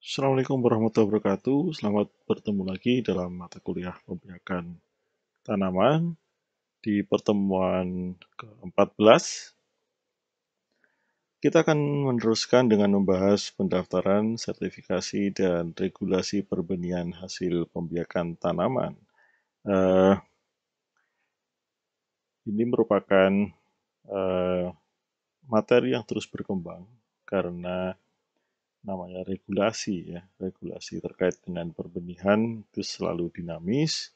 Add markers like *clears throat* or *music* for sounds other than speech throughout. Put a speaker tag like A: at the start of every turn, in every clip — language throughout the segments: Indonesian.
A: Assalamualaikum warahmatullahi wabarakatuh. Selamat bertemu lagi dalam mata kuliah pembiakan tanaman di pertemuan ke-14. Kita akan meneruskan dengan membahas pendaftaran, sertifikasi, dan regulasi perbenihan hasil pembiakan tanaman. Uh, ini merupakan uh, materi yang terus berkembang karena namanya regulasi ya. Regulasi terkait dengan perbenihan itu selalu dinamis.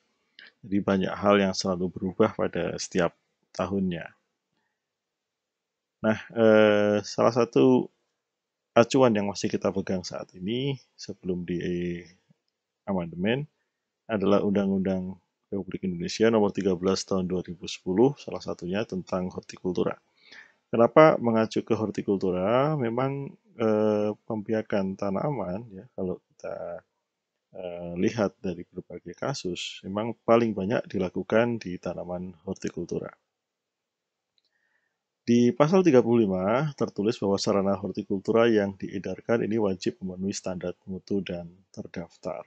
A: Jadi banyak hal yang selalu berubah pada setiap tahunnya. Nah, eh, salah satu acuan yang masih kita pegang saat ini sebelum di amandemen adalah Undang-Undang Republik Indonesia nomor 13 tahun 2010, salah satunya tentang hortikultura. Kenapa mengacu ke hortikultura? Memang eh, pembiakan tanaman ya kalau kita eh, lihat dari berbagai kasus memang paling banyak dilakukan di tanaman hortikultura. Di pasal 35 tertulis bahwa sarana hortikultura yang diedarkan ini wajib memenuhi standar mutu dan terdaftar.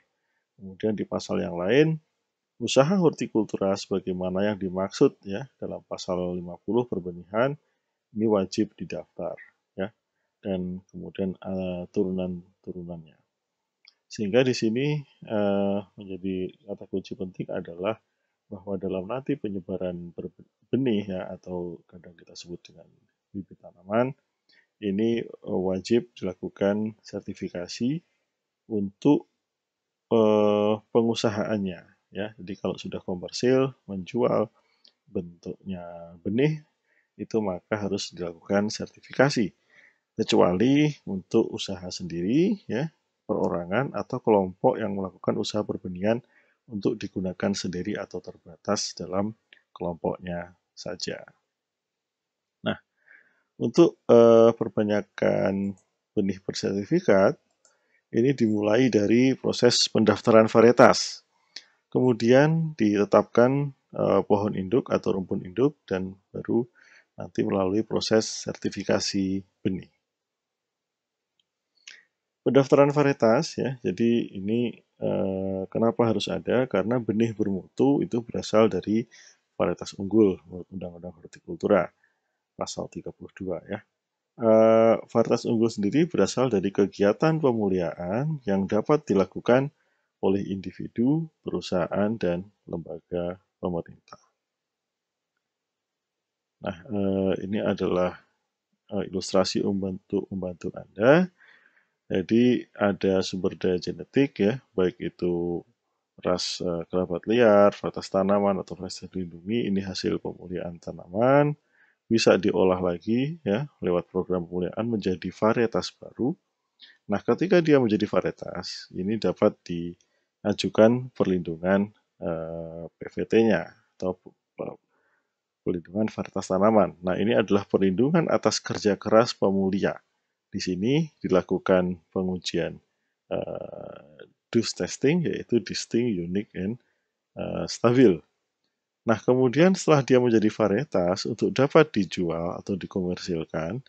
A: Kemudian di pasal yang lain, usaha hortikultura sebagaimana yang dimaksud ya dalam pasal 50 perbenihan ini wajib didaftar dan kemudian uh, eh, turunan-turunannya. Sehingga di sini uh, menjadi kata kunci penting adalah bahwa dalam nanti penyebaran benih ya atau kadang kita sebut dengan bibit tanaman ini eh, wajib dilakukan sertifikasi untuk uh, pengusahaannya ya. Jadi kalau sudah komersil menjual bentuknya benih itu maka harus dilakukan sertifikasi kecuali untuk usaha sendiri ya perorangan atau kelompok yang melakukan usaha perbenihan untuk digunakan sendiri atau terbatas dalam kelompoknya saja. Nah, untuk eh, perbanyakan benih bersertifikat ini dimulai dari proses pendaftaran varietas. Kemudian ditetapkan eh, pohon induk atau rumpun induk dan baru nanti melalui proses sertifikasi benih. Pendaftaran varietas ya, jadi ini eh, kenapa harus ada? Karena benih bermutu itu berasal dari varietas unggul menurut Undang-Undang Hortikultura pasal 32 ya. Eh, varietas unggul sendiri berasal dari kegiatan pemuliaan yang dapat dilakukan oleh individu, perusahaan, dan lembaga pemerintah. Nah, eh, ini adalah eh, ilustrasi membantu membantu Anda jadi ada sumber daya genetik ya, baik itu ras uh, kerabat liar, varietas tanaman atau varietas dilindungi, ini hasil pemuliaan tanaman bisa diolah lagi ya lewat program pemuliaan menjadi varietas baru. Nah, ketika dia menjadi varietas, ini dapat diajukan perlindungan uh, eh, PVT-nya atau perlindungan varietas tanaman. Nah, ini adalah perlindungan atas kerja keras pemulia di sini dilakukan pengujian uh, eh, DUS testing, yaitu distinct, unique, and uh, eh, stabil. Nah, kemudian setelah dia menjadi varietas, untuk dapat dijual atau dikomersilkan,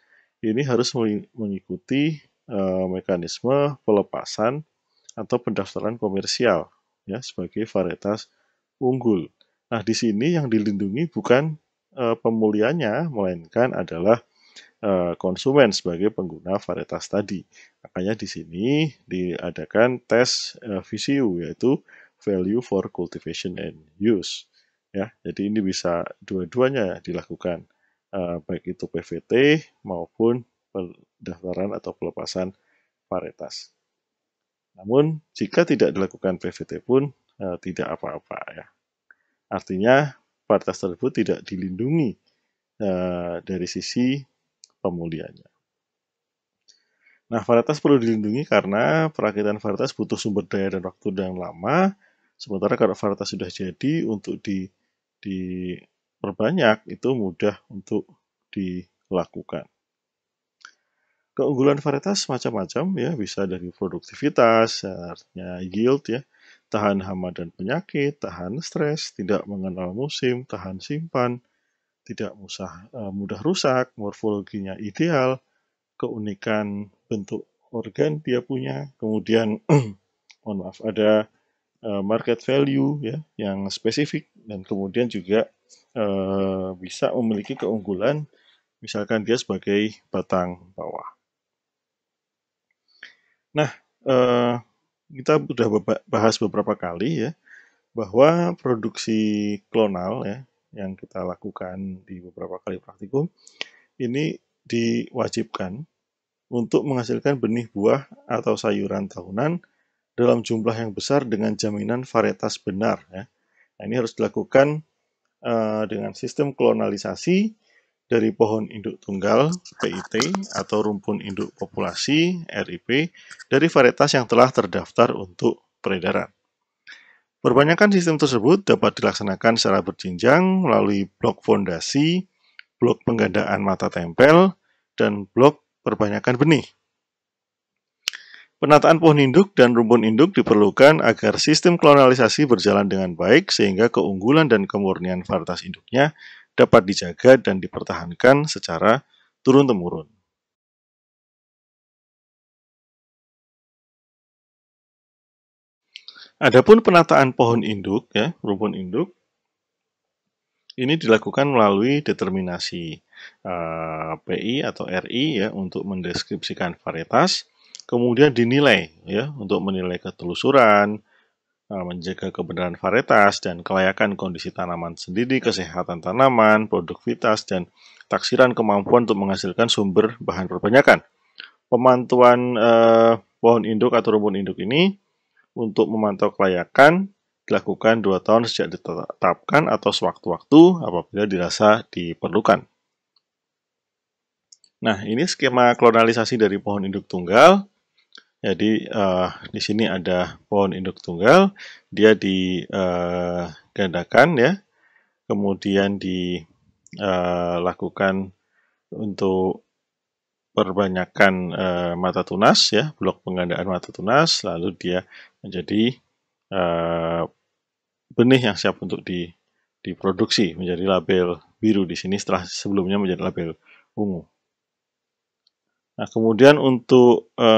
A: ini harus mengikuti uh, mekanisme pelepasan atau pendaftaran komersial ya sebagai varietas unggul. Nah, di sini yang dilindungi bukan uh, pemulihannya melainkan adalah Eh, konsumen sebagai pengguna varietas tadi. Makanya di sini diadakan tes eh, VCU yaitu value for cultivation and use. Ya, jadi ini bisa dua-duanya dilakukan eh, baik itu PVT maupun pendaftaran atau pelepasan varietas. Namun jika tidak dilakukan PVT pun tidak apa-apa ya. Artinya varietas tersebut tidak dilindungi dari sisi Pemulihannya. Nah, varietas perlu dilindungi karena perakitan varietas butuh sumber daya dan waktu yang lama. Sementara kalau varietas sudah jadi untuk di diperbanyak itu mudah untuk dilakukan. Keunggulan varietas macam-macam ya, bisa dari produktivitas, artinya yield ya, tahan hama dan penyakit, tahan stres, tidak mengenal musim, tahan simpan, tidak musah, eh, mudah rusak, morfologinya ideal, keunikan bentuk organ dia punya, kemudian *clears throat* mohon maaf ada eh, market value ya yang spesifik dan kemudian juga eh, bisa memiliki keunggulan misalkan dia sebagai batang bawah. Nah, kita sudah bahas beberapa kali ya bahwa produksi klonal ya yang kita lakukan di beberapa kali praktikum ini diwajibkan untuk menghasilkan benih buah atau sayuran tahunan dalam jumlah yang besar dengan jaminan varietas benar ya. Nah, ini harus dilakukan uh, dengan sistem klonalisasi dari pohon induk tunggal PIT atau rumpun induk populasi RIP dari varietas yang telah terdaftar untuk peredaran. Perbanyakan sistem tersebut dapat dilaksanakan secara berjenjang melalui blok fondasi, blok penggandaan mata tempel, dan blok perbanyakan benih. Penataan pohon induk dan rumpun induk diperlukan agar sistem klonalisasi berjalan dengan baik sehingga keunggulan dan kemurnian varietas induknya dapat dijaga dan dipertahankan secara turun-temurun. Adapun penataan pohon induk ya, rumpun induk ini dilakukan melalui determinasi uh, eh, PI atau RI ya untuk mendeskripsikan varietas, kemudian dinilai ya untuk menilai ketelusuran, eh, menjaga kebenaran varietas dan kelayakan kondisi tanaman sendiri, kesehatan tanaman, produktivitas dan taksiran kemampuan untuk menghasilkan sumber bahan perbanyakan. Pemantuan eh, pohon induk atau rumpun induk ini untuk memantau kelayakan dilakukan dua tahun sejak ditetapkan atau sewaktu-waktu apabila dirasa diperlukan. Nah, ini skema klonalisasi dari pohon induk tunggal. Jadi, uh, di sini ada pohon induk tunggal, dia digandakan eh, ya, kemudian dilakukan eh, untuk perbanyakan e, eh, mata tunas ya, blok penggandaan mata tunas, lalu dia menjadi e, benih yang siap untuk di, diproduksi menjadi label biru di sini setelah sebelumnya menjadi label ungu. Nah, kemudian untuk e,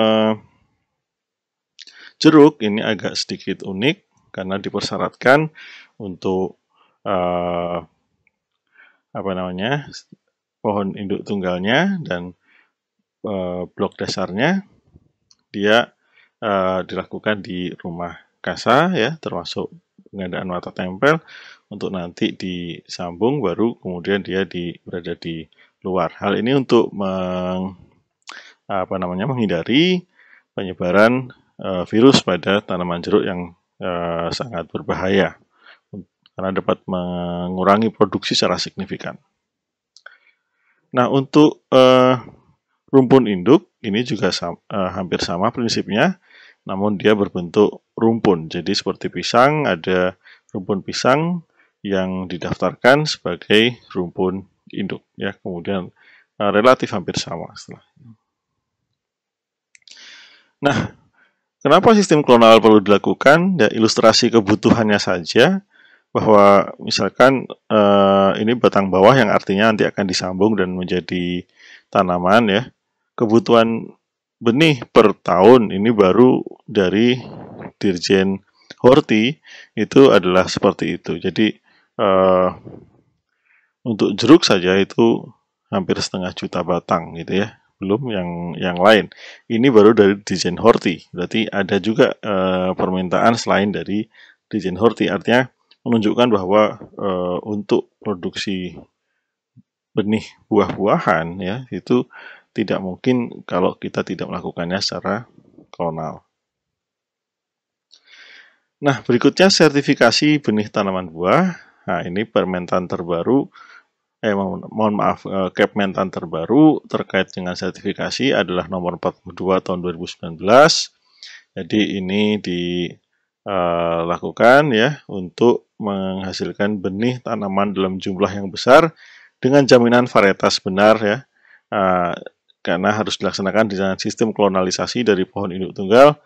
A: jeruk ini agak sedikit unik karena dipersyaratkan untuk e, apa namanya? pohon induk tunggalnya dan Eh, blok dasarnya dia uh, dilakukan di rumah kasa ya termasuk pengadaan mata tempel untuk nanti disambung baru kemudian dia di, berada di luar. Hal ini untuk meng, apa namanya menghindari penyebaran uh, virus pada tanaman jeruk yang uh, sangat berbahaya karena dapat mengurangi produksi secara signifikan. Nah, untuk uh, Rumpun induk ini juga sama, uh, eh, hampir sama prinsipnya, namun dia berbentuk rumpun. Jadi seperti pisang, ada rumpun pisang yang didaftarkan sebagai rumpun induk. Ya, kemudian uh, relatif hampir sama. Setelah. Nah, kenapa sistem klonal perlu dilakukan? Ya, ilustrasi kebutuhannya saja bahwa misalkan eh, ini batang bawah yang artinya nanti akan disambung dan menjadi tanaman ya kebutuhan benih per tahun ini baru dari Dirjen Horti itu adalah seperti itu. Jadi uh, untuk jeruk saja itu hampir setengah juta batang gitu ya belum yang yang lain ini baru dari dirjen Horti berarti ada juga uh, permintaan selain dari dirjen Horti artinya menunjukkan bahwa e, untuk produksi benih buah-buahan ya itu tidak mungkin kalau kita tidak melakukannya secara klonal. Nah, berikutnya sertifikasi benih tanaman buah. Nah, ini permentan terbaru, eh mohon, maaf, eh, Kepmentan terbaru terkait dengan sertifikasi adalah nomor 42 tahun 2019. Jadi ini dilakukan eh, ya untuk menghasilkan benih tanaman dalam jumlah yang besar dengan jaminan varietas benar ya. Eh, karena harus dilaksanakan dengan sistem klonalisasi dari pohon induk tunggal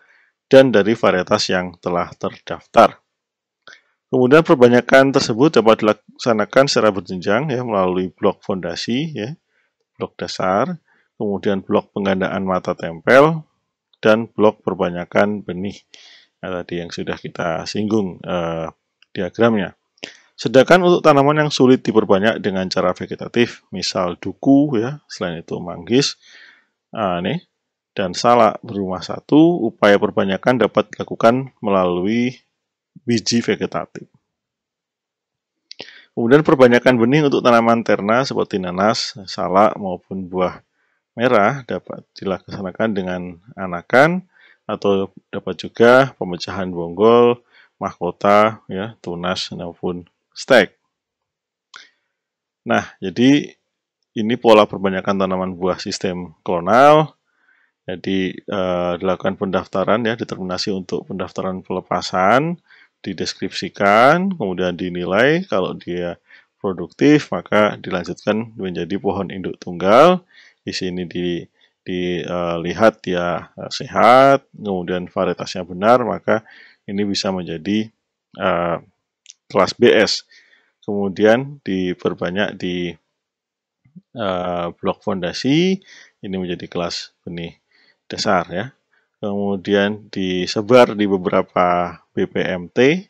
A: dan dari varietas yang telah terdaftar. Kemudian perbanyakan tersebut dapat dilaksanakan secara berjenjang ya melalui blok fondasi ya, blok dasar, kemudian blok penggandaan mata tempel dan blok perbanyakan benih. Nah, tadi yang sudah kita singgung eh, diagramnya. Sedangkan untuk tanaman yang sulit diperbanyak dengan cara vegetatif, misal duku ya, selain itu manggis, nah, nih, dan salak berumah satu, upaya perbanyakan dapat dilakukan melalui biji vegetatif. Kemudian perbanyakan benih untuk tanaman terna seperti nanas, salak maupun buah merah dapat dilaksanakan dengan anakan atau dapat juga pemecahan bonggol, mahkota, ya, tunas maupun stack. Nah, jadi ini pola perbanyakan tanaman buah sistem klonal. Jadi eh, dilakukan pendaftaran ya, determinasi untuk pendaftaran pelepasan, dideskripsikan, kemudian dinilai kalau dia produktif maka dilanjutkan menjadi pohon induk tunggal. Di sini di dilihat eh, dia eh, sehat, kemudian varietasnya benar, maka ini bisa menjadi uh, kelas BS. Kemudian diperbanyak di uh, blok fondasi, ini menjadi kelas benih dasar ya. Kemudian disebar di beberapa BPMT.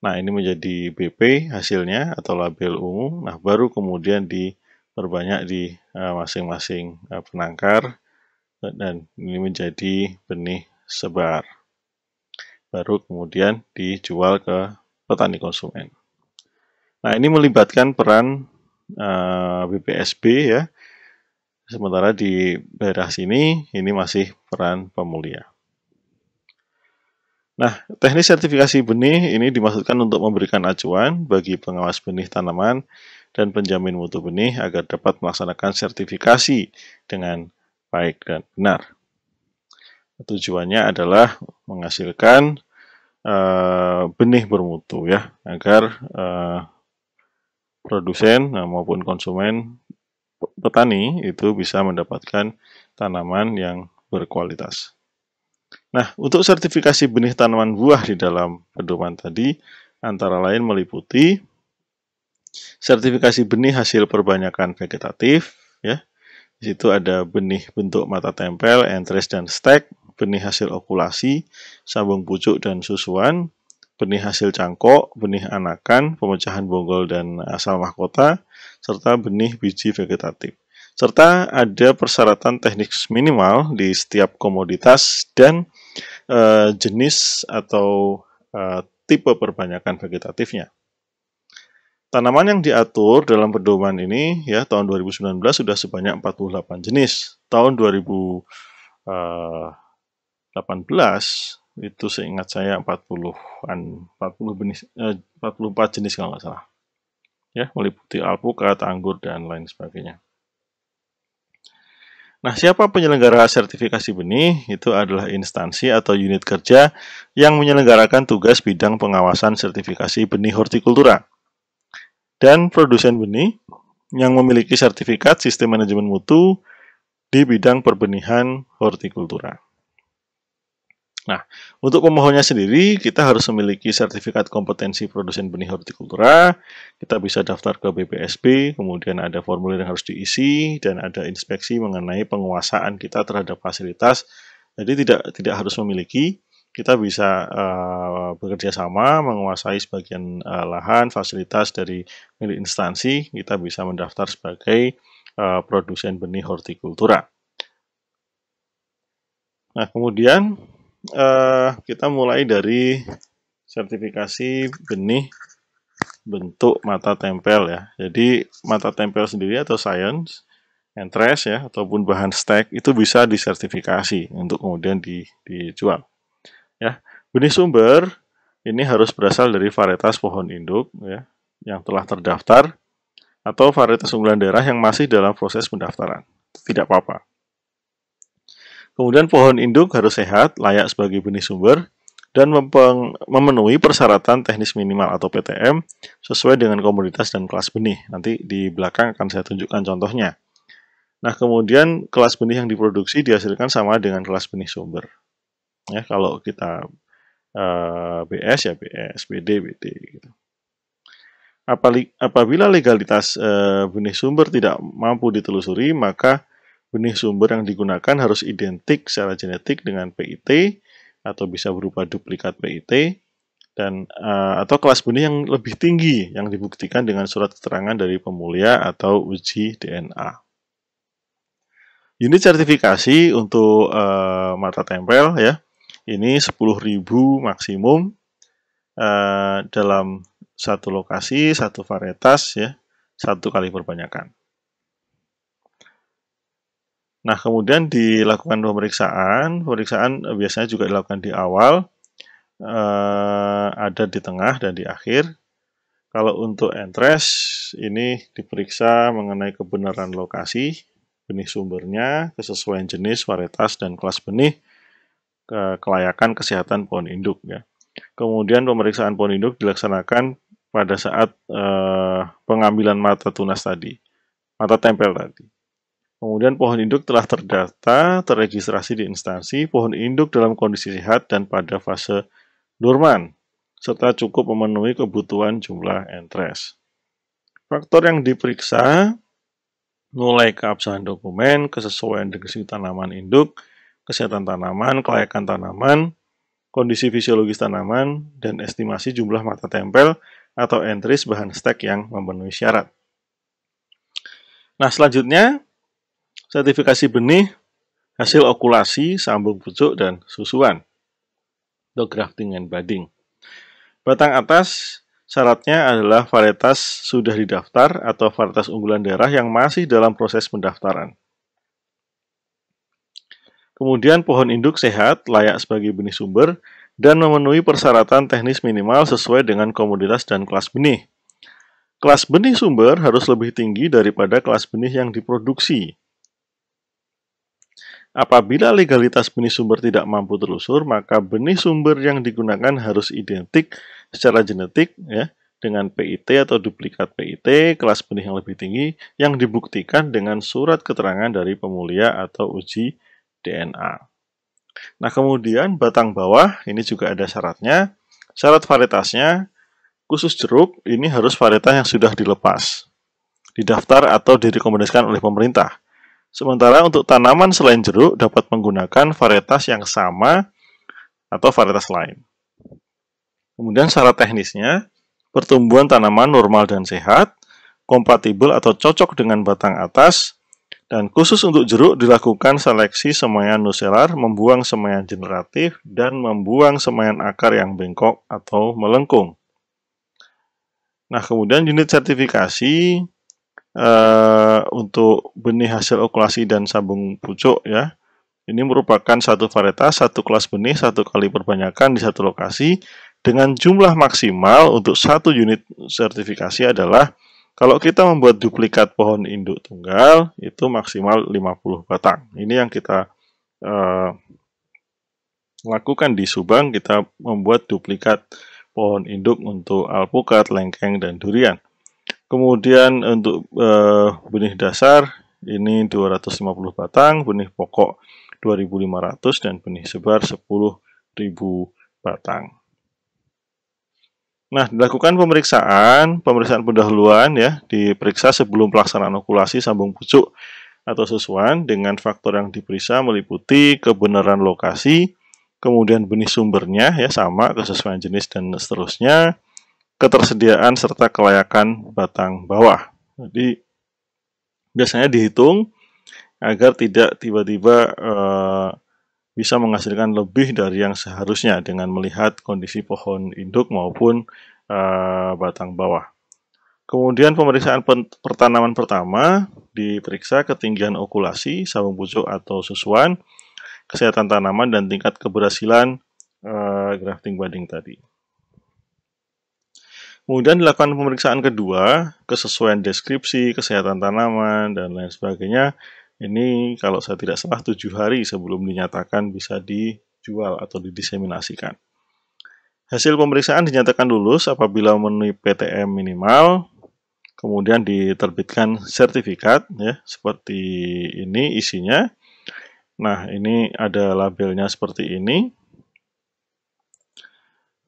A: Nah, ini menjadi BP hasilnya atau label umum. Nah, baru kemudian diperbanyak di eh, masing-masing uh, uh, penangkar dan ini menjadi benih sebar. Baru kemudian dijual ke petani konsumen. Nah, ini melibatkan peran uh, eh, BPSB ya. Sementara di daerah sini ini masih peran pemulia. Nah, teknis sertifikasi benih ini dimaksudkan untuk memberikan acuan bagi pengawas benih tanaman dan penjamin mutu benih agar dapat melaksanakan sertifikasi dengan baik dan benar. Tujuannya adalah menghasilkan Eh, benih bermutu ya agar eh, produsen eh, maupun konsumen petani itu bisa mendapatkan tanaman yang berkualitas. Nah, untuk sertifikasi benih tanaman buah di dalam pedoman tadi antara lain meliputi sertifikasi benih hasil perbanyakan vegetatif ya di situ ada benih bentuk mata tempel, entres dan stek, benih hasil okulasi, sabung pucuk dan susuan, benih hasil cangkok, benih anakan, pemecahan bonggol dan asal mahkota, serta benih biji vegetatif. Serta ada persyaratan teknik minimal di setiap komoditas dan e, jenis atau e, tipe perbanyakan vegetatifnya. Tanaman yang diatur dalam pedoman ini ya tahun 2019 sudah sebanyak 48 jenis. Tahun 2018 eh, itu seingat saya 40-an 40 jenis 44 jenis kalau nggak salah. Ya, meliputi alpukat, anggur dan lain sebagainya. Nah, siapa penyelenggara sertifikasi benih? Itu adalah instansi atau unit kerja yang menyelenggarakan tugas bidang pengawasan sertifikasi benih hortikultura dan produsen benih yang memiliki sertifikat sistem manajemen mutu di bidang perbenihan hortikultura. Nah, untuk pemohonnya sendiri, kita harus memiliki sertifikat kompetensi produsen benih hortikultura. Kita bisa daftar ke BPSB, kemudian ada formulir yang harus diisi, dan ada inspeksi mengenai penguasaan kita terhadap fasilitas. Jadi tidak tidak harus memiliki kita bisa uh, bekerja sama menguasai sebagian uh, lahan fasilitas dari milik instansi kita bisa mendaftar sebagai uh, produsen benih hortikultura. Nah kemudian uh, kita mulai dari sertifikasi benih bentuk mata tempel ya. Jadi mata tempel sendiri atau science entres ya ataupun bahan stek itu bisa disertifikasi untuk kemudian di, dijual. Benih sumber ini harus berasal dari varietas pohon induk ya, yang telah terdaftar atau varietas unggulan daerah yang masih dalam proses pendaftaran. Tidak apa-apa. Kemudian pohon induk harus sehat, layak sebagai benih sumber, dan memenuhi persyaratan teknis minimal atau PTM sesuai dengan komoditas dan kelas benih. Nanti di belakang akan saya tunjukkan contohnya. Nah, kemudian kelas benih yang diproduksi dihasilkan sama dengan kelas benih sumber. Ya, kalau kita Eh, BS ya BS, BD BD gitu. Apabila legalitas eh, benih sumber tidak mampu ditelusuri, maka benih sumber yang digunakan harus identik secara genetik dengan PIT atau bisa berupa duplikat PIT dan eh, atau kelas benih yang lebih tinggi yang dibuktikan dengan surat keterangan dari pemulia atau uji DNA. Unit sertifikasi untuk uh, mata tempel ya ini 10.000 maksimum uh, dalam satu lokasi, satu varietas ya, satu kali perbanyakan. Nah, kemudian dilakukan pemeriksaan. Pemeriksaan biasanya juga dilakukan di awal, uh, ada di tengah dan di akhir. Kalau untuk entres, ini diperiksa mengenai kebenaran lokasi, benih sumbernya, kesesuaian jenis, varietas, dan kelas benih, kelayakan kesehatan pohon induk ya. Kemudian pemeriksaan pohon induk dilaksanakan pada saat eh, pengambilan mata tunas tadi, mata tempel tadi. Kemudian pohon induk telah terdata, terregistrasi di instansi, pohon induk dalam kondisi sehat dan pada fase dorman, serta cukup memenuhi kebutuhan jumlah entres. Faktor yang diperiksa mulai keabsahan dokumen, kesesuaian dengan tanaman induk, kesehatan tanaman, kelayakan tanaman, kondisi fisiologis tanaman, dan estimasi jumlah mata tempel atau entries bahan stek yang memenuhi syarat. Nah, selanjutnya, sertifikasi benih, hasil okulasi, sambung pucuk, dan susuan, dografting grafting and budding. Batang atas syaratnya adalah varietas sudah didaftar atau varietas unggulan daerah yang masih dalam proses pendaftaran. Kemudian pohon induk sehat, layak sebagai benih sumber, dan memenuhi persyaratan teknis minimal sesuai dengan komoditas dan kelas benih. Kelas benih sumber harus lebih tinggi daripada kelas benih yang diproduksi. Apabila legalitas benih sumber tidak mampu terusur, maka benih sumber yang digunakan harus identik secara genetik ya, dengan PIT atau duplikat PIT kelas benih yang lebih tinggi yang dibuktikan dengan surat keterangan dari pemulia atau uji DNA. Nah, kemudian batang bawah ini juga ada syaratnya. Syarat varietasnya, khusus jeruk ini harus varietas yang sudah dilepas, didaftar atau direkomendasikan oleh pemerintah. Sementara untuk tanaman selain jeruk dapat menggunakan varietas yang sama atau varietas lain. Kemudian syarat teknisnya, pertumbuhan tanaman normal dan sehat, kompatibel atau cocok dengan batang atas, dan khusus untuk jeruk dilakukan seleksi semaian nuselar, membuang semaian generatif, dan membuang semaian akar yang bengkok atau melengkung. Nah, kemudian unit sertifikasi eh, untuk benih hasil okulasi dan sabung pucuk ya. Ini merupakan satu varietas, satu kelas benih, satu kali perbanyakan di satu lokasi dengan jumlah maksimal untuk satu unit sertifikasi adalah kalau kita membuat duplikat pohon induk tunggal, itu maksimal 50 batang. Ini yang kita eh, lakukan di Subang, kita membuat duplikat pohon induk untuk alpukat, lengkeng, dan durian. Kemudian untuk eh, benih dasar, ini 250 batang, benih pokok 2500, dan benih sebar 10.000 batang. Nah, dilakukan pemeriksaan, pemeriksaan pendahuluan ya, diperiksa sebelum pelaksanaan okulasi sambung pucuk atau sesuan dengan faktor yang diperiksa meliputi kebenaran lokasi, kemudian benih sumbernya ya sama, kesesuaian jenis dan seterusnya, ketersediaan serta kelayakan batang bawah. Jadi biasanya dihitung agar tidak tiba-tiba eh, bisa menghasilkan lebih dari yang seharusnya dengan melihat kondisi pohon induk maupun uh, batang bawah. Kemudian pemeriksaan pertanaman pertama diperiksa ketinggian okulasi, sabung pucuk atau susuan, kesehatan tanaman dan tingkat keberhasilan uh, grafting banding tadi. Kemudian dilakukan pemeriksaan kedua, kesesuaian deskripsi, kesehatan tanaman dan lain sebagainya ini kalau saya tidak salah tujuh hari sebelum dinyatakan bisa dijual atau didiseminasikan. Hasil pemeriksaan dinyatakan lulus apabila memenuhi PTM minimal, kemudian diterbitkan sertifikat ya seperti ini isinya. Nah, ini ada labelnya seperti ini.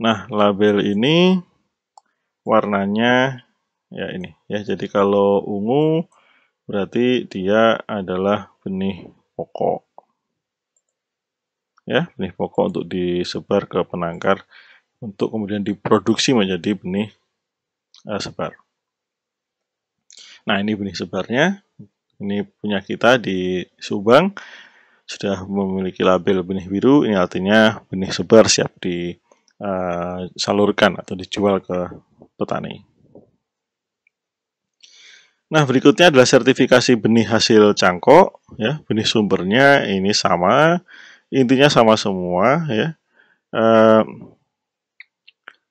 A: Nah, label ini warnanya ya ini ya. Jadi kalau ungu berarti dia adalah benih pokok. Ya, benih pokok untuk disebar ke penangkar untuk kemudian diproduksi menjadi benih uh, sebar. Nah, ini benih sebarnya. Ini punya kita di Subang sudah memiliki label benih biru, ini artinya benih sebar siap disalurkan eh, atau dijual ke petani. Nah, berikutnya adalah sertifikasi benih hasil cangkok ya. Benih sumbernya ini sama, intinya sama semua ya. E,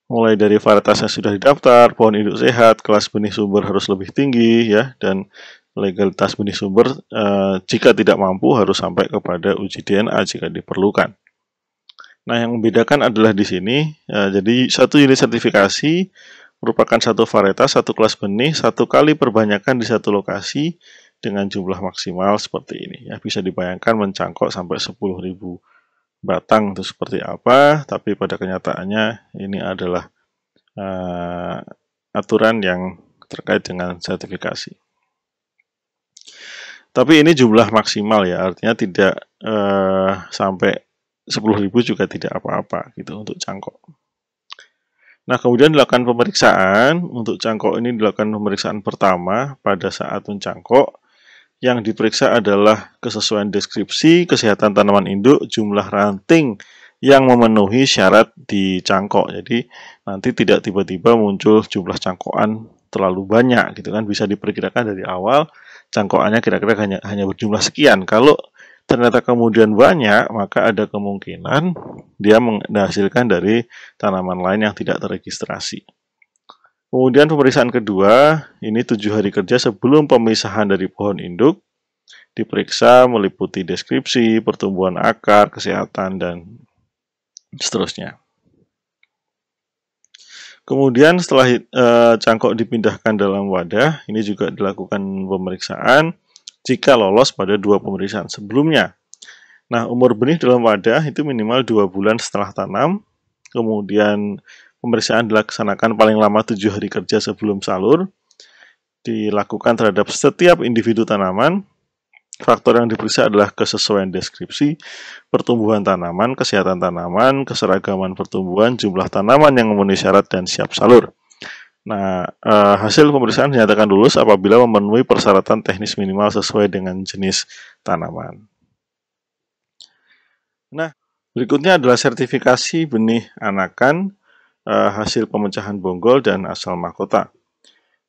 A: mulai dari varietas yang sudah didaftar, pohon induk sehat, kelas benih sumber harus lebih tinggi ya dan legalitas benih sumber e, jika tidak mampu harus sampai kepada uji DNA jika diperlukan. Nah, yang membedakan adalah di sini, e, jadi satu unit sertifikasi merupakan satu varietas, satu kelas benih, satu kali perbanyakan di satu lokasi dengan jumlah maksimal seperti ini. Ya, bisa dibayangkan mencangkok sampai 10.000 batang itu seperti apa, tapi pada kenyataannya ini adalah uh, aturan yang terkait dengan sertifikasi. Tapi ini jumlah maksimal ya, artinya tidak uh, sampai 10.000 juga tidak apa-apa gitu untuk cangkok. Nah, kemudian dilakukan pemeriksaan. Untuk cangkok ini dilakukan pemeriksaan pertama pada saat mencangkok. Yang diperiksa adalah kesesuaian deskripsi, kesehatan tanaman induk, jumlah ranting yang memenuhi syarat di cangkok. Jadi, nanti tidak tiba-tiba muncul jumlah cangkokan terlalu banyak gitu kan. Bisa diperkirakan dari awal cangkokannya kira-kira hanya, hanya berjumlah sekian. Kalau ternyata kemudian banyak, maka ada kemungkinan dia menghasilkan dari tanaman lain yang tidak terregistrasi. Kemudian pemeriksaan kedua, ini tujuh hari kerja sebelum pemisahan dari pohon induk, diperiksa meliputi deskripsi, pertumbuhan akar, kesehatan, dan seterusnya. Kemudian setelah e, cangkok dipindahkan dalam wadah, ini juga dilakukan pemeriksaan, jika lolos pada dua pemeriksaan sebelumnya. Nah, umur benih dalam wadah itu minimal dua bulan setelah tanam, kemudian pemeriksaan dilaksanakan paling lama tujuh hari kerja sebelum salur, dilakukan terhadap setiap individu tanaman, Faktor yang diperiksa adalah kesesuaian deskripsi, pertumbuhan tanaman, kesehatan tanaman, keseragaman pertumbuhan, jumlah tanaman yang memenuhi syarat, dan siap salur. Nah, eh, hasil pemeriksaan dinyatakan lulus apabila memenuhi persyaratan teknis minimal sesuai dengan jenis tanaman. Nah, berikutnya adalah sertifikasi benih anakan, eh, hasil pemecahan bonggol, dan asal mahkota.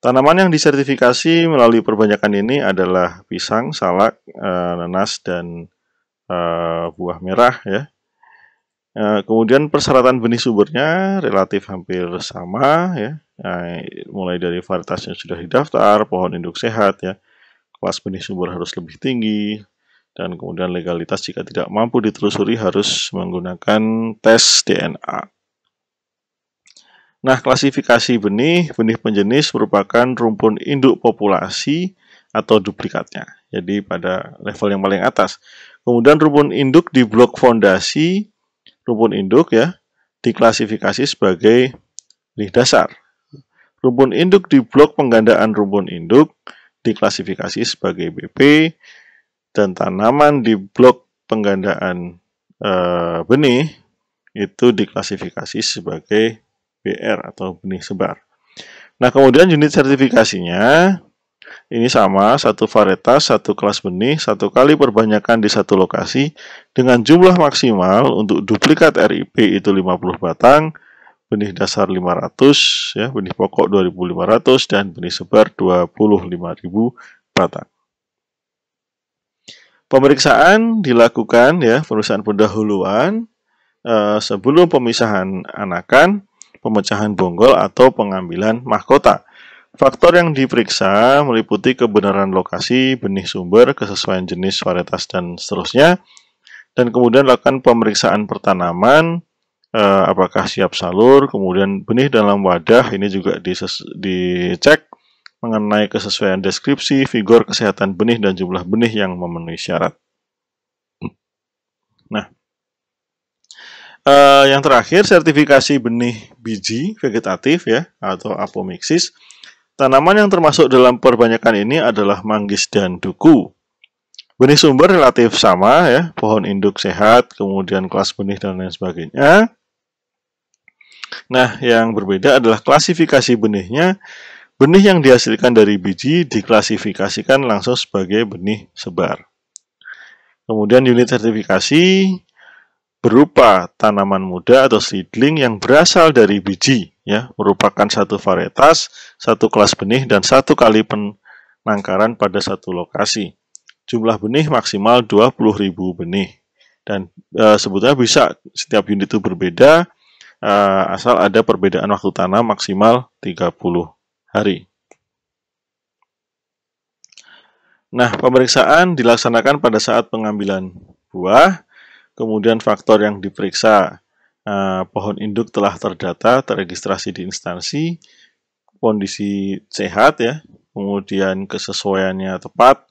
A: Tanaman yang disertifikasi melalui perbanyakan ini adalah pisang, salak, eh, nanas, dan eh, buah merah ya eh, kemudian persyaratan benih sumbernya relatif hampir sama ya. Nah, mulai dari varietas yang sudah didaftar, pohon induk sehat ya, kelas benih sumber harus lebih tinggi, dan kemudian legalitas jika tidak mampu ditelusuri harus menggunakan tes DNA. Nah, klasifikasi benih, benih penjenis merupakan rumpun induk populasi atau duplikatnya. Jadi pada level yang paling atas. Kemudian rumpun induk di blok fondasi, rumpun induk ya, diklasifikasi sebagai benih dasar Rumpun induk di blok penggandaan rumpun induk diklasifikasi sebagai BP dan tanaman di blok penggandaan e, benih itu diklasifikasi sebagai BR atau benih sebar. Nah, kemudian unit sertifikasinya ini sama, satu varietas, satu kelas benih, satu kali perbanyakan di satu lokasi dengan jumlah maksimal untuk duplikat RIP itu 50 batang, benih dasar 500 ya benih pokok 2500 dan benih sebar 25.000 batang pemeriksaan dilakukan ya perusahaan pendahuluan eh, sebelum pemisahan anakan pemecahan bonggol atau pengambilan mahkota Faktor yang diperiksa meliputi kebenaran lokasi, benih sumber, kesesuaian jenis varietas dan seterusnya. Dan kemudian lakukan pemeriksaan pertanaman, uh, apakah siap salur, kemudian benih dalam wadah ini juga dicek mengenai kesesuaian deskripsi, figur kesehatan benih dan jumlah benih yang memenuhi syarat. Nah, uh, yang terakhir sertifikasi benih biji vegetatif ya atau apomixis. Tanaman yang termasuk dalam perbanyakan ini adalah manggis dan duku. Benih sumber relatif sama ya, pohon induk sehat, kemudian kelas benih dan lain sebagainya. Nah, yang berbeda adalah klasifikasi benihnya. Benih yang dihasilkan dari biji diklasifikasikan langsung sebagai benih sebar. Kemudian unit sertifikasi berupa tanaman muda atau seedling yang berasal dari biji, ya, merupakan satu varietas, satu kelas benih, dan satu kali penangkaran pada satu lokasi. Jumlah benih maksimal 20.000 benih. Dan e, sebetulnya bisa setiap unit itu berbeda, uh, asal ada perbedaan waktu tanam maksimal 30 hari. Nah, pemeriksaan dilaksanakan pada saat pengambilan buah, kemudian faktor yang diperiksa uh, pohon induk telah terdata, terregistrasi di instansi, kondisi sehat ya, kemudian kesesuaiannya tepat,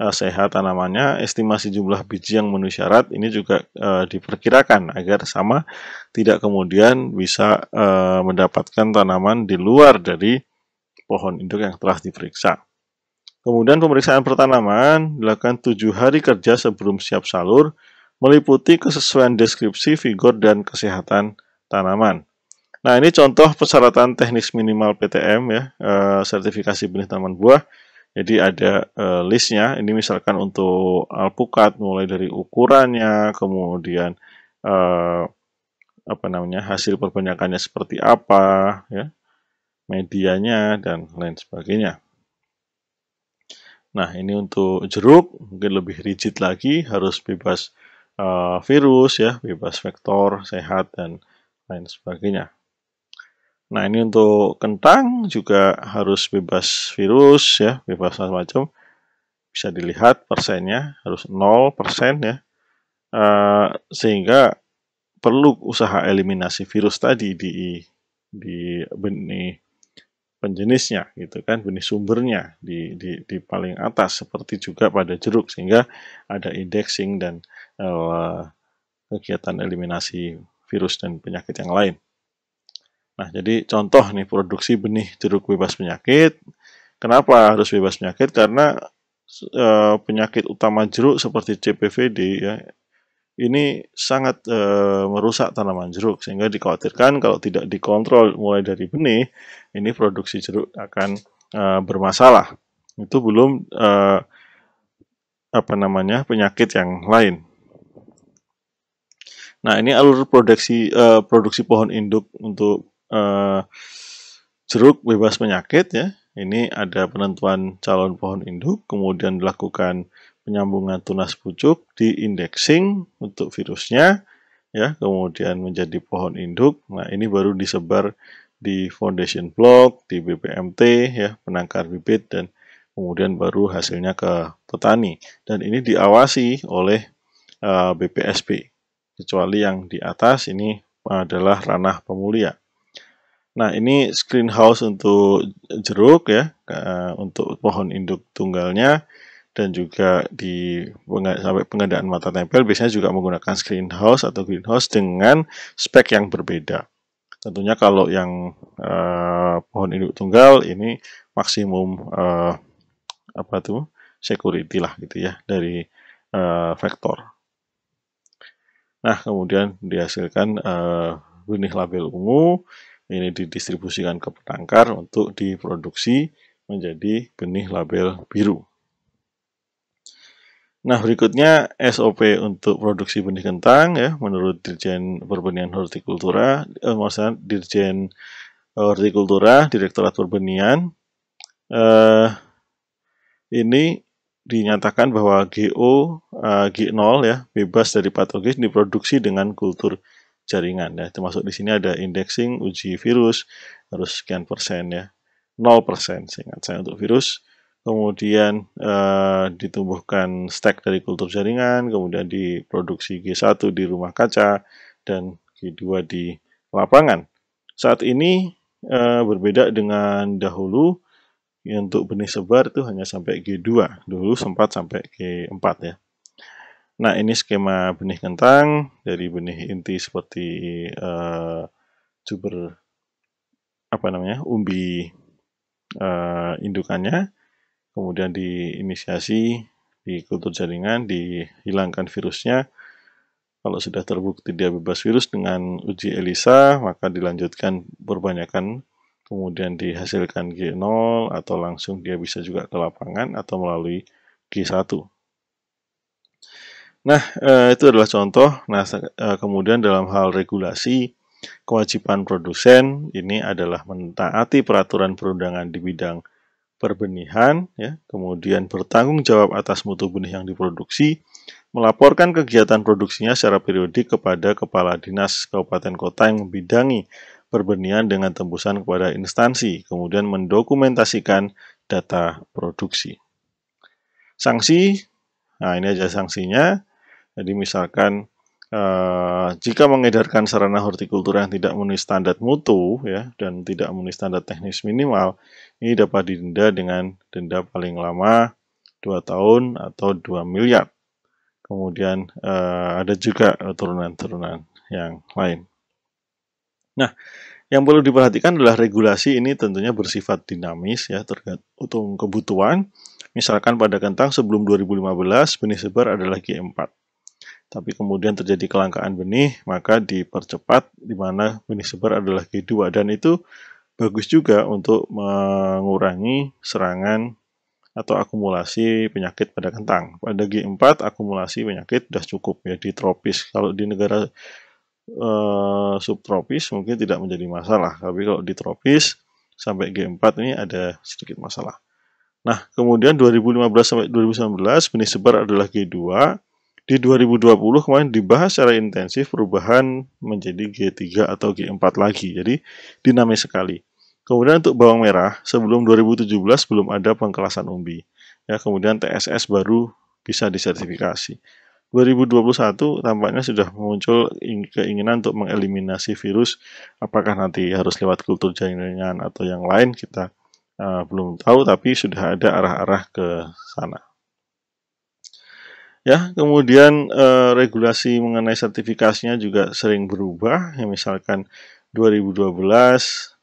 A: uh, sehat tanamannya, estimasi jumlah biji yang memenuhi syarat ini juga uh, diperkirakan agar sama tidak kemudian bisa uh, mendapatkan tanaman di luar dari pohon induk yang telah diperiksa. Kemudian pemeriksaan pertanaman dilakukan tujuh hari kerja sebelum siap salur, meliputi kesesuaian deskripsi, figur, dan kesehatan tanaman. Nah, ini contoh persyaratan teknis minimal PTM ya, sertifikasi benih tanaman buah jadi ada e, listnya. Ini misalkan untuk alpukat mulai dari ukurannya, kemudian e, apa namanya hasil perbanyakannya seperti apa, ya, medianya dan lain sebagainya. Nah ini untuk jeruk mungkin lebih rigid lagi, harus bebas e, virus ya, bebas vektor, sehat dan lain sebagainya. Nah ini untuk kentang juga harus bebas virus ya, bebas macam-macam. Bisa dilihat persennya harus 0% ya. E, sehingga perlu usaha eliminasi virus tadi di di benih penjenisnya gitu kan benih sumbernya di, di, di paling atas seperti juga pada jeruk sehingga ada indexing dan uh, kegiatan eliminasi virus dan penyakit yang lain. Nah, jadi contoh nih produksi benih jeruk bebas penyakit. Kenapa harus bebas penyakit? Karena e, penyakit utama jeruk seperti CPVD ya ini sangat e, merusak tanaman jeruk sehingga dikhawatirkan kalau tidak dikontrol mulai dari benih ini produksi jeruk akan e, bermasalah. Itu belum e, apa namanya penyakit yang lain. Nah, ini alur produksi uh, produksi pohon induk untuk eh, jeruk bebas penyakit ya. Ini ada penentuan calon pohon induk, kemudian dilakukan penyambungan tunas pucuk di indexing untuk virusnya ya, kemudian menjadi pohon induk. Nah, ini baru disebar di foundation block, di BPMT ya, penangkar bibit dan kemudian baru hasilnya ke petani dan ini diawasi oleh uh, eh, BPSB kecuali yang di atas ini adalah ranah pemulia. Nah, ini screen house untuk jeruk ya, untuk pohon induk tunggalnya dan juga di sampai pengadaan mata tempel biasanya juga menggunakan screen house atau greenhouse dengan spek yang berbeda. Tentunya kalau yang eh, pohon induk tunggal ini maksimum eh, apa tuh security lah gitu ya dari eh, vektor. Nah, kemudian dihasilkan eh, benih label ungu ini didistribusikan ke penangkar untuk diproduksi menjadi benih label biru. Nah, berikutnya SOP untuk produksi benih kentang ya menurut Dirjen Perbenihan Hortikultura, eh, maksudnya Dirjen eh, Hortikultura, Direktorat Perbenihan. Eh, ini dinyatakan bahwa GO eh, G0 ya bebas dari patogen diproduksi dengan kultur jaringan ya. Termasuk di sini ada indexing, uji virus, harus sekian persen ya. 0 persen seingat saya untuk virus. Kemudian eh, ditumbuhkan stack dari kultur jaringan, kemudian diproduksi G1 di rumah kaca, dan G2 di lapangan. Saat ini eh, berbeda dengan dahulu, untuk benih sebar itu hanya sampai G2, dulu sempat sampai G4 ya. Nah, ini skema benih kentang dari benih inti seperti uh, eh, tuber apa namanya umbi uh, indukannya, kemudian diinisiasi di kultur jaringan, dihilangkan virusnya. Kalau sudah terbukti dia bebas virus dengan uji ELISA, maka dilanjutkan perbanyakan, kemudian dihasilkan G0 atau langsung dia bisa juga ke lapangan atau melalui G1. Nah, eh, itu adalah contoh. Nah, eh, kemudian dalam hal regulasi, kewajiban produsen ini adalah mentaati peraturan perundangan di bidang perbenihan, ya, kemudian bertanggung jawab atas mutu benih yang diproduksi, melaporkan kegiatan produksinya secara periodik kepada Kepala Dinas Kabupaten Kota yang membidangi perbenihan dengan tembusan kepada instansi, kemudian mendokumentasikan data produksi. Sanksi, nah ini aja sanksinya, jadi misalkan uh, jika mengedarkan sarana hortikultura yang tidak memenuhi standar mutu ya dan tidak memenuhi standar teknis minimal, ini dapat didenda dengan denda paling lama 2 tahun atau 2 miliar. Kemudian uh, ada juga turunan-turunan yang lain. Nah, yang perlu diperhatikan adalah regulasi ini tentunya bersifat dinamis ya tergantung kebutuhan. Misalkan pada kentang sebelum 2015 benih sebar adalah G4 tapi kemudian terjadi kelangkaan benih, maka dipercepat di mana benih sebar adalah G2 dan itu bagus juga untuk mengurangi serangan atau akumulasi penyakit pada kentang. Pada G4 akumulasi penyakit sudah cukup ya di tropis. Kalau di negara e, subtropis mungkin tidak menjadi masalah, tapi kalau di tropis sampai G4 ini ada sedikit masalah. Nah, kemudian 2015 sampai 2019 benih sebar adalah G2 di 2020 kemarin dibahas secara intensif perubahan menjadi G3 atau G4 lagi. Jadi dinamis sekali. Kemudian untuk bawang merah, sebelum 2017 belum ada pengkelasan umbi. Ya, kemudian TSS baru bisa disertifikasi. 2021 tampaknya sudah muncul keinginan untuk mengeliminasi virus. Apakah nanti harus lewat kultur jaringan atau yang lain kita uh, belum tahu, tapi sudah ada arah-arah ke sana. Ya, kemudian eh, regulasi mengenai sertifikasinya juga sering berubah. Ya, misalkan 2012,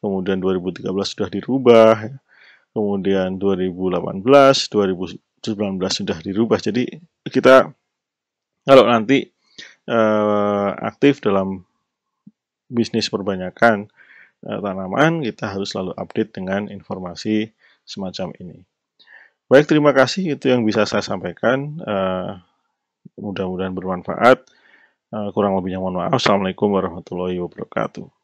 A: kemudian 2013 sudah dirubah, ya. kemudian 2018, 2019 sudah dirubah. Jadi kita kalau nanti eh, aktif dalam bisnis perbanyakan eh, tanaman, kita harus selalu update dengan informasi semacam ini. Baik, terima kasih. Itu yang bisa saya sampaikan. Uh, mudah-mudahan bermanfaat. Uh, kurang lebihnya mohon maaf. Assalamualaikum warahmatullahi wabarakatuh.